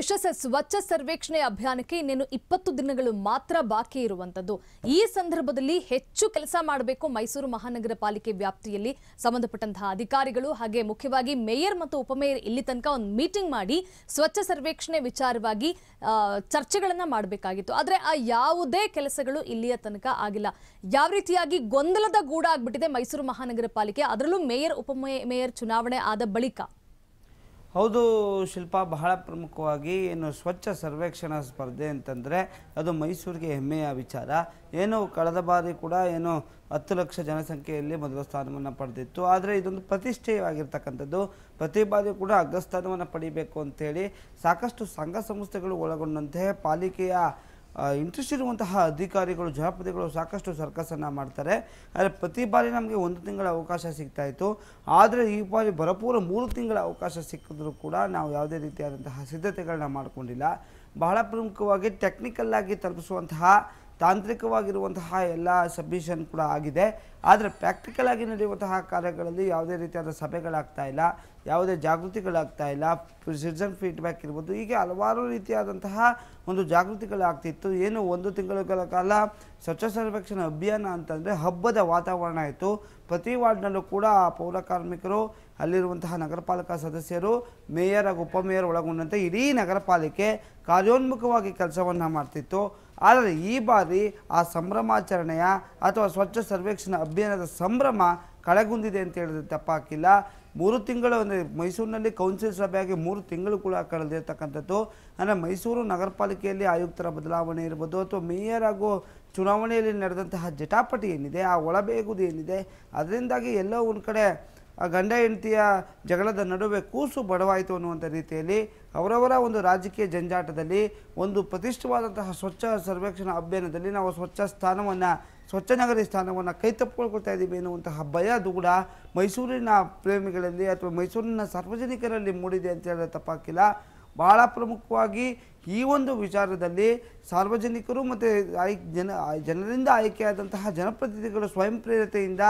SSS ಸ್ವಚ್ಛ ಸರ್ವೇಕ್ಷಣೆ ಅಭಿಯಾನಕ್ಕೆ ಇನ್ನೇನು ಇಪ್ಪತ್ತು ದಿನಗಳು ಮಾತ್ರ ಬಾಕಿ ಇರುವಂತದ್ದು ಈ ಸಂದರ್ಭದಲ್ಲಿ ಹೆಚ್ಚು ಕೆಲಸ ಮಾಡಬೇಕು ಮೈಸೂರು ಮಹಾನಗರ ಪಾಲಿಕೆ ವ್ಯಾಪ್ತಿಯಲ್ಲಿ ಸಂಬಂಧಪಟ್ಟಂತಹ ಅಧಿಕಾರಿಗಳು ಹಾಗೆ ಮುಖ್ಯವಾಗಿ ಮೇಯರ್ ಮತ್ತು ಉಪಮೇಯರ್ ಇಲ್ಲಿ ತನಕ ಒಂದು ಮೀಟಿಂಗ್ ಮಾಡಿ ಸ್ವಚ್ಛ ಸರ್ವೇಕ್ಷಣೆ ವಿಚಾರವಾಗಿ ಚರ್ಚೆಗಳನ್ನು ಮಾಡಬೇಕಾಗಿತ್ತು ಆದರೆ ಆ ಯಾವುದೇ ಕೆಲಸಗಳು ಇಲ್ಲಿಯ ತನಕ ಆಗಿಲ್ಲ ಯಾವ ರೀತಿಯಾಗಿ ಗೊಂದಲದ ಗೂಡಾಗ್ಬಿಟ್ಟಿದೆ ಮೈಸೂರು ಮಹಾನಗರ ಪಾಲಿಕೆ ಅದರಲ್ಲೂ ಮೇಯರ್ ಉಪಮೇಯರ್ ಚುನಾವಣೆ ಆದ ಬಳಿಕ ಹೌದು ಶಿಲ್ಪ ಬಹಳ ಪ್ರಮುಖವಾಗಿ ಏನು ಸ್ವಚ್ಛ ಸರ್ವೇಕ್ಷಣಾ ಸ್ಪರ್ಧೆ ಅಂತಂದರೆ ಅದು ಮೈಸೂರಿಗೆ ಹೆಮ್ಮೆಯ ವಿಚಾರ ಏನು ಕಳೆದ ಬಾರಿ ಕೂಡ ಏನು ಹತ್ತು ಲಕ್ಷ ಜನಸಂಖ್ಯೆಯಲ್ಲಿ ಮೊದಲ ಸ್ಥಾನವನ್ನು ಪಡೆದಿತ್ತು ಆದರೆ ಇದೊಂದು ಪ್ರತಿಷ್ಠೆಯಾಗಿರ್ತಕ್ಕಂಥದ್ದು ಪ್ರತಿ ಬಾರಿ ಕೂಡ ಅಗ್ರಸ್ಥಾನವನ್ನು ಪಡಿಬೇಕು ಅಂತೇಳಿ ಸಾಕಷ್ಟು ಸಂಘ ಸಂಸ್ಥೆಗಳು ಒಳಗೊಂಡಂತೆ ಪಾಲಿಕೆಯ ಇಂಟ್ರೆಸ್ಟ್ ಇರುವಂತಹ ಅಧಿಕಾರಿಗಳು ಜನಪದಿಗಳು ಸಾಕಷ್ಟು ಸರ್ಕಸನ್ನು ಮಾಡ್ತಾರೆ ಆದರೆ ಪ್ರತಿ ಬಾರಿ ನಮಗೆ ಒಂದು ತಿಂಗಳ ಅವಕಾಶ ಸಿಗ್ತಾ ಇತ್ತು ಆದರೆ ಈ ಬಾರಿ ಭರಪೂರ ಮೂರು ತಿಂಗಳ ಅವಕಾಶ ಸಿಕ್ಕಿದ್ರೂ ಕೂಡ ನಾವು ಯಾವುದೇ ರೀತಿಯಾದಂತಹ ಸಿದ್ಧತೆಗಳನ್ನ ಮಾಡಿಕೊಂಡಿಲ್ಲ ಬಹಳ ಪ್ರಮುಖವಾಗಿ ಟೆಕ್ನಿಕಲ್ಲಾಗಿ ತಲುಪಿಸುವಂತಹ ತಾಂತ್ರಿಕವಾಗಿರುವಂತಹ ಎಲ್ಲ ಸಬ್ಮಿಷನ್ ಕೂಡ ಆಗಿದೆ ಆದರೆ ಪ್ರಾಕ್ಟಿಕಲ್ ಆಗಿ ನಡೆಯುವಂತಹ ಕಾರ್ಯಗಳಲ್ಲಿ ಯಾವುದೇ ರೀತಿಯಾದ ಸಭೆಗಳಾಗ್ತಾ ಇಲ್ಲ ಯಾವುದೇ ಜಾಗೃತಿಗಳಾಗ್ತಾ ಇಲ್ಲ ಸಿಟಿಸನ್ ಫೀಡ್ಬ್ಯಾಕ್ ಇರ್ಬೋದು ಹೀಗೆ ಹಲವಾರು ರೀತಿಯಾದಂತಹ ಒಂದು ಜಾಗೃತಿಗಳಾಗ್ತಿತ್ತು ಏನು ಒಂದು ತಿಂಗಳುಗಳ ಕಾಲ ಸ್ವಚ್ಛ ಸರ್ವೇಕ್ಷಣ ಅಭಿಯಾನ ಅಂತಂದರೆ ಹಬ್ಬದ ವಾತಾವರಣ ಇತ್ತು ಪ್ರತಿ ವಾರ್ಡ್ನಲ್ಲೂ ಕೂಡ ಪೌರ ಕಾರ್ಮಿಕರು ಅಲ್ಲಿರುವಂತಹ ನಗರ ಸದಸ್ಯರು ಮೇಯರ್ ಹಾಗೂ ಉಪಮೇಯರ್ ಒಳಗೊಂಡಂತೆ ಇಡೀ ನಗರ ಪಾಲಿಕೆ ಕಾರ್ಯೋನ್ಮುಖವಾಗಿ ಕೆಲಸವನ್ನು ಮಾಡ್ತಿತ್ತು ಆದರೆ ಈ ಬಾರಿ ಆ ಸಂಭ್ರಮಾಚರಣೆಯ ಅಥವಾ ಸ್ವಚ್ಛ ಸರ್ವೇಕ್ಷಣ ಅಭಿಯಾನದ ಸಂಭ್ರಮ ಕಳೆಗುಂದಿದೆ ಅಂತ ಹೇಳಿದ್ರೆ ತಪ್ಪಾಕಿಲ್ಲ ಮೂರು ತಿಂಗಳು ಅಂದರೆ ಮೈಸೂರಿನಲ್ಲಿ ಕೌನ್ಸಿಲ್ ಸಭೆಯಾಗಿ ಮೂರು ತಿಂಗಳು ಕೂಡ ಕಳೆದಿರ್ತಕ್ಕಂಥದ್ದು ಅಂದರೆ ಮೈಸೂರು ನಗರಪಾಲಿಕೆಯಲ್ಲಿ ಆಯುಕ್ತರ ಬದಲಾವಣೆ ಇರ್ಬೋದು ಅಥವಾ ಮೇಯರ್ ಹಾಗೂ ಚುನಾವಣೆಯಲ್ಲಿ ನಡೆದಂತಹ ಜಟಾಪಟಿ ಏನಿದೆ ಆ ಒಳಬೇಗುದು ಏನಿದೆ ಅದರಿಂದಾಗಿ ಎಲ್ಲೋ ಒಂದು ಕಡೆ ಆ ಗಂಡ ಹೆಂಡತಿಯ ಜಗಳದ ನಡುವೆ ಕೂಸು ಬಡವಾಯಿತು ಅನ್ನುವಂಥ ರೀತಿಯಲ್ಲಿ ಅವರವರ ಒಂದು ರಾಜಕೀಯ ಜಂಜಾಟದಲ್ಲಿ ಒಂದು ಪ್ರತಿಷ್ಠವಾದಂತಹ ಸ್ವಚ್ಛ ಸರ್ವೇಕ್ಷಣ ಅಭಿಯಾನದಲ್ಲಿ ನಾವು ಸ್ವಚ್ಛ ಸ್ಥಾನವನ್ನು ಸ್ವಚ್ಛ ನಗರಿ ಸ್ಥಾನವನ್ನು ಕೈ ತಪ್ಪಿಕೊಳ್ಕೊಳ್ತಾ ಇದ್ದೀವಿ ಎನ್ನುವಂತಹ ಭಯ ಕೂಡ ಮೈಸೂರಿನ ಪ್ರೇಮಿಗಳಲ್ಲಿ ಅಥವಾ ಮೈಸೂರಿನ ಸಾರ್ವಜನಿಕರಲ್ಲಿ ಮೂಡಿದೆ ಅಂತ ಹೇಳಿದ್ರೆ ತಪ್ಪಾಕಿಲ್ಲ ಭಾಳ ಪ್ರಮುಖವಾಗಿ ಈ ಒಂದು ವಿಚಾರದಲ್ಲಿ ಸಾರ್ವಜನಿಕರು ಮತ್ತು ಆಯ್ ಜನ ಜನರಿಂದ ಆಯ್ಕೆಯಾದಂತಹ ಜನಪ್ರತಿನಿಧಿಗಳು ಸ್ವಯಂ ಪ್ರೇರಿತೆಯಿಂದ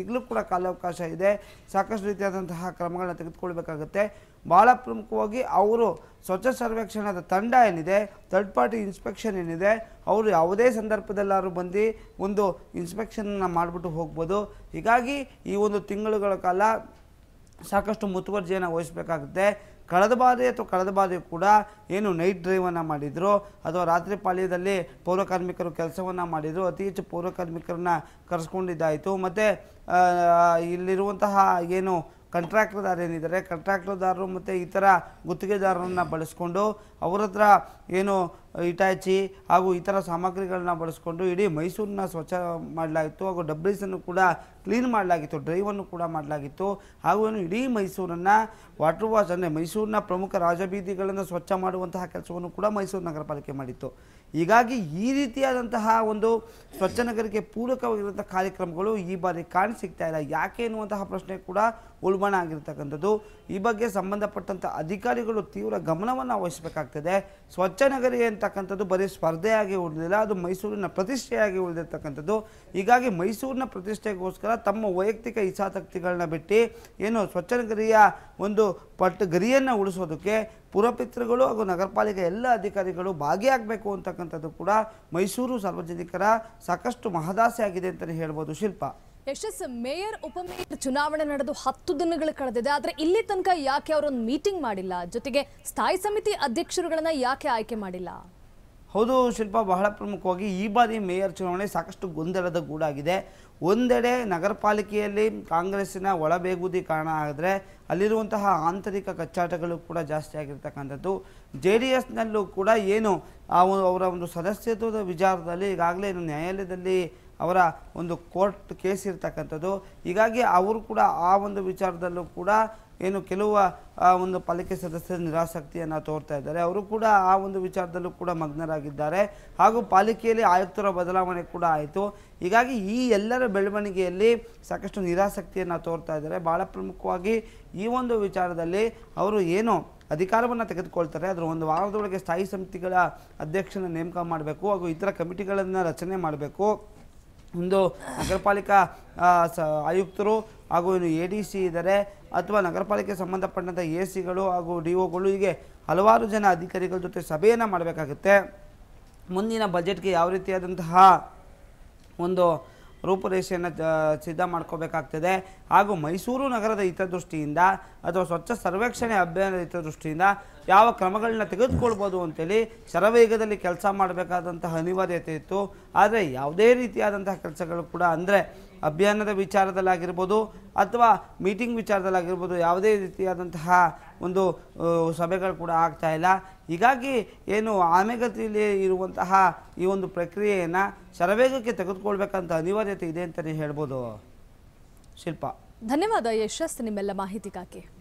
ಈಗಲೂ ಕೂಡ ಕಾಲಾವಕಾಶ ಇದೆ ಸಾಕಷ್ಟು ರೀತಿಯಾದಂತಹ ಕ್ರಮಗಳನ್ನ ತೆಗೆದುಕೊಳ್ಬೇಕಾಗುತ್ತೆ ಭಾಳ ಪ್ರಮುಖವಾಗಿ ಅವರು ಸ್ವಚ್ಛ ಸರ್ವೇಕ್ಷಣದ ತಂಡ ಏನಿದೆ ಥರ್ಡ್ ಪಾರ್ಟಿ ಇನ್ಸ್ಪೆಕ್ಷನ್ ಏನಿದೆ ಅವರು ಯಾವುದೇ ಸಂದರ್ಭದಲ್ಲಾದ್ರೂ ಬಂದು ಒಂದು ಇನ್ಸ್ಪೆಕ್ಷನ್ನ ಮಾಡಿಬಿಟ್ಟು ಹೋಗ್ಬೋದು ಹೀಗಾಗಿ ಈ ಒಂದು ತಿಂಗಳುಗಳ ಕಾಲ ಸಾಕಷ್ಟು ಮುತುವರ್ಜಿಯನ್ನು ವಹಿಸಬೇಕಾಗುತ್ತೆ ಕಳೆದ ಬಾರಿ ಅಥವಾ ಕಳೆದ ಬಾರಿ ಕೂಡ ಏನು ನೈಟ್ ಡ್ರೈವನ್ನು ಮಾಡಿದರು ಅಥವಾ ರಾತ್ರಿ ಪಾಳ್ಯದಲ್ಲಿ ಪೌರಕಾರ್ಮಿಕರು ಕೆಲಸವನ್ನು ಮಾಡಿದರು ಅತಿ ಹೆಚ್ಚು ಪೌರ ಕರೆಸ್ಕೊಂಡಿದ್ದಾಯಿತು ಮತ್ತು ಇಲ್ಲಿರುವಂತಹ ಏನು ಕಂಟ್ರಾಕ್ಟರ್ದಾರ ಏನಿದ್ದಾರೆ ಕಂಟ್ರಾಕ್ಟರ್ದಾರರು ಮತ್ತು ಇತರ ಗುತ್ತಿಗೆದಾರರನ್ನು ಬಳಸ್ಕೊಂಡು ಅವ್ರ ಹತ್ರ ಏನು ಇಟಾಚಿ ಹಾಗೂ ಇತರ ಸಾಮಗ್ರಿಗಳನ್ನ ಬಳಸ್ಕೊಂಡು ಇಡೀ ಮೈಸೂರನ್ನ ಸ್ವಚ್ಛ ಮಾಡಲಾಗಿತ್ತು ಹಾಗೂ ಡಬ್ರೀಸನ್ನು ಕೂಡ ಕ್ಲೀನ್ ಮಾಡಲಾಗಿತ್ತು ಡ್ರೈವನ್ನು ಕೂಡ ಮಾಡಲಾಗಿತ್ತು ಹಾಗೂ ಏನು ಇಡೀ ಮೈಸೂರನ್ನು ವಾಟರ್ ವಾಶ್ ಅಂದರೆ ಮೈಸೂರಿನ ಪ್ರಮುಖ ರಾಜಬೀದಿಗಳನ್ನು ಸ್ವಚ್ಛ ಮಾಡುವಂತಹ ಕೆಲಸವನ್ನು ಕೂಡ ಮೈಸೂರು ನಗರ ಪಾಲಿಕೆ ಮಾಡಿತ್ತು ಹೀಗಾಗಿ ಈ ರೀತಿಯಾದಂತಹ ಒಂದು ಸ್ವಚ್ಛ ನಗರಕ್ಕೆ ಪೂರಕವಾಗಿರುವಂಥ ಕಾರ್ಯಕ್ರಮಗಳು ಈ ಬಾರಿ ಕಾಣ ಸಿಗ್ತಾ ಇಲ್ಲ ಯಾಕೆ ಎನ್ನುವಂತಹ ಪ್ರಶ್ನೆ ಕೂಡ ಉಲ್ಬಣ ಆಗಿರ್ತಕ್ಕಂಥದ್ದು ಈ ಬಗ್ಗೆ ಸಂಬಂಧಪಟ್ಟಂಥ ಅಧಿಕಾರಿಗಳು ತೀವ್ರ ಗಮನವನ್ನು ವಹಿಸಬೇಕಾಗ್ತದೆ ಸ್ವಚ್ಛ ನಗರಿಗೆ ಅಂತಕ್ಕಂಥದ್ದು ಬರೀ ಸ್ಪರ್ಧೆಯಾಗಿ ಉಳಿದಿಲ್ಲ ಅದು ಮೈಸೂರಿನ ಪ್ರತಿಷ್ಠೆಯಾಗಿ ಉಳಿದಿರ್ತಕ್ಕಂಥದ್ದು ಹೀಗಾಗಿ ಮೈಸೂರಿನ ಪ್ರತಿಷ್ಠೆಗೋಸ್ಕರ ತಮ್ಮ ವೈಯಕ್ತಿಕ ಇಚ್ಛಾಸಕ್ತಿಗಳನ್ನ ಬಿಟ್ಟು ಏನು ಸ್ವಚ್ಛನಗರಿಯ ಒಂದು ಪಟ್ಟು ಗರಿಯನ್ನು ಉಳಿಸೋದಕ್ಕೆ ಪುರಪಿತೃಗಳು ಹಾಗೂ ನಗರಪಾಲಿಕೆ ಎಲ್ಲ ಅಧಿಕಾರಿಗಳು ಭಾಗಿಯಾಗಬೇಕು ಅಂತಕ್ಕಂಥದ್ದು ಕೂಡ ಮೈಸೂರು ಸಾರ್ವಜನಿಕರ ಸಾಕಷ್ಟು ಮಹದಾಸೆ ಆಗಿದೆ ಅಂತಲೇ ಹೇಳ್ಬೋದು ಶಿಲ್ಪ ಯಶಸ್ ಮೇಯರ್ ಉಪಮೇಯರ್ ಚುನಾವಣೆ ನಡೆದು ಹತ್ತು ದಿನಗಳು ಕಳೆದಿದೆ ಆದರೆ ಇಲ್ಲಿ ತನಕ ಯಾಕೆ ಅವರೊಂದು ಮೀಟಿಂಗ್ ಮಾಡಿಲ್ಲ ಜೊತೆಗೆ ಸ್ಥಾಯಿ ಸಮಿತಿ ಅಧ್ಯಕ್ಷರುಗಳನ್ನ ಯಾಕೆ ಆಯ್ಕೆ ಮಾಡಿಲ್ಲ ಹೌದು ಶಿಲ್ಪ ಬಹಳ ಪ್ರಮುಖವಾಗಿ ಈ ಬಾರಿ ಮೇಯರ್ ಚುನಾವಣೆ ಸಾಕಷ್ಟು ಗೊಂದಲದ ಗೂಡಾಗಿದೆ ಒಂದೆಡೆ ನಗರ ಪಾಲಿಕೆಯಲ್ಲಿ ಕಾಂಗ್ರೆಸ್ಸಿನ ಒಳಬೇಗುದಿ ಕಾರಣ ಆದರೆ ಅಲ್ಲಿರುವಂತಹ ಆಂತರಿಕ ಕಚ್ಚಾಟಗಳು ಕೂಡ ಜಾಸ್ತಿ ಆಗಿರ್ತಕ್ಕಂಥದ್ದು ಜೆ ಡಿ ಎಸ್ನಲ್ಲೂ ಕೂಡ ಏನು ಅವರ ಒಂದು ಸದಸ್ಯತ್ವದ ವಿಚಾರದಲ್ಲಿ ಈಗಾಗಲೇ ನ್ಯಾಯಾಲಯದಲ್ಲಿ ಅವರ ಒಂದು ಕೋರ್ಟ್ ಕೇಸ್ ಇರ್ತಕ್ಕಂಥದ್ದು ಹೀಗಾಗಿ ಅವರು ಕೂಡ ಆ ಒಂದು ವಿಚಾರದಲ್ಲೂ ಕೂಡ ಏನು ಕೆಲವು ಒಂದು ಪಾಲಿಕೆ ಸದಸ್ಯರ ನಿರಾಸಕ್ತಿಯನ್ನು ತೋರ್ತಾ ಇದ್ದಾರೆ ಅವರು ಕೂಡ ಆ ಒಂದು ವಿಚಾರದಲ್ಲೂ ಕೂಡ ಮಗ್ನರಾಗಿದ್ದಾರೆ ಹಾಗೂ ಪಾಲಿಕೆಯಲ್ಲಿ ಆಯುಕ್ತರ ಬದಲಾವಣೆ ಕೂಡ ಆಯಿತು ಹೀಗಾಗಿ ಈ ಎಲ್ಲರ ಬೆಳವಣಿಗೆಯಲ್ಲಿ ಸಾಕಷ್ಟು ನಿರಾಸಕ್ತಿಯನ್ನು ತೋರ್ತಾ ಇದ್ದಾರೆ ಭಾಳ ಪ್ರಮುಖವಾಗಿ ಈ ಒಂದು ವಿಚಾರದಲ್ಲಿ ಅವರು ಏನು ಅಧಿಕಾರವನ್ನು ತೆಗೆದುಕೊಳ್ತಾರೆ ಅದರ ಒಂದು ವಾರದೊಳಗೆ ಸ್ಥಾಯಿ ಸಮಿತಿಗಳ ಅಧ್ಯಕ್ಷನ ನೇಮಕ ಮಾಡಬೇಕು ಹಾಗೂ ಇತರ ಕಮಿಟಿಗಳನ್ನು ರಚನೆ ಮಾಡಬೇಕು ಒಂದು ನಗರ ಪಾಲಿಕಾ ಆಯುಕ್ತರು ಹಾಗೂ ಇನ್ನು ಎ ಡಿ ಸಿ ಇದ್ದಾರೆ ಅಥವಾ ನಗರಪಾಲಿಕೆ ಪಾಲಿಕೆ ಸಂಬಂಧಪಟ್ಟಂಥ ಎ ಸಿಗಳು ಹಾಗೂ ಡಿ ಒಗಳು ಹೀಗೆ ಹಲವಾರು ಜನ ಅಧಿಕಾರಿಗಳ ಜೊತೆ ಸಭೆಯನ್ನು ಮಾಡಬೇಕಾಗುತ್ತೆ ಮುಂದಿನ ಬಜೆಟ್ಗೆ ಯಾವ ರೀತಿಯಾದಂತಹ ಒಂದು ರೂಪುರೇಷೆಯನ್ನು ಸಿದ್ಧ ಮಾಡ್ಕೋಬೇಕಾಗ್ತದೆ ಹಾಗೂ ಮೈಸೂರು ನಗರದ ಹಿತದೃಷ್ಟಿಯಿಂದ ಅಥವಾ ಸ್ವಚ್ಛ ಸರ್ವೇಕ್ಷಣೆ ಅಭಿಯಾನದ ಹಿತದೃಷ್ಟಿಯಿಂದ ಯಾವ ಕ್ರಮಗಳನ್ನ ತೆಗೆದುಕೊಳ್ಬೋದು ಅಂತೇಳಿ ಶರವೇಗದಲ್ಲಿ ಕೆಲಸ ಮಾಡಬೇಕಾದಂತಹ ಅನಿವಾರ್ಯತೆ ಇತ್ತು ಆದರೆ ಯಾವುದೇ ರೀತಿಯಾದಂತಹ ಕೆಲಸಗಳು ಕೂಡ ಅಂದರೆ ಅಭಿಯಾನದ ವಿಚಾರದಲ್ಲಾಗಿರ್ಬೋದು ಅಥವಾ ಮೀಟಿಂಗ್ ವಿಚಾರದಲ್ಲಾಗಿರ್ಬೋದು ಯಾವುದೇ ರೀತಿಯಾದಂತಹ ಒಂದು ಸಭೆಗಳು ಕೂಡ ಆಗ್ತಾಯಿಲ್ಲ ಇಲ್ಲ ಹೀಗಾಗಿ ಏನು ಆಮೆಗತಿಯಲ್ಲಿ ಇರುವಂತಹ ಈ ಒಂದು ಪ್ರಕ್ರಿಯೆಯನ್ನು ಶರವೇಗಕ್ಕೆ ತೆಗೆದುಕೊಳ್ಬೇಕಂತ ಅನಿವಾರ್ಯತೆ ಇದೆ ಅಂತಲೇ ಹೇಳ್ಬೋದು ಶಿಲ್ಪ ಧನ್ಯವಾದ ಯಶಸ್ ನಿಮ್ಮೆಲ್ಲ ಮಾಹಿತಿಗಾಗಿ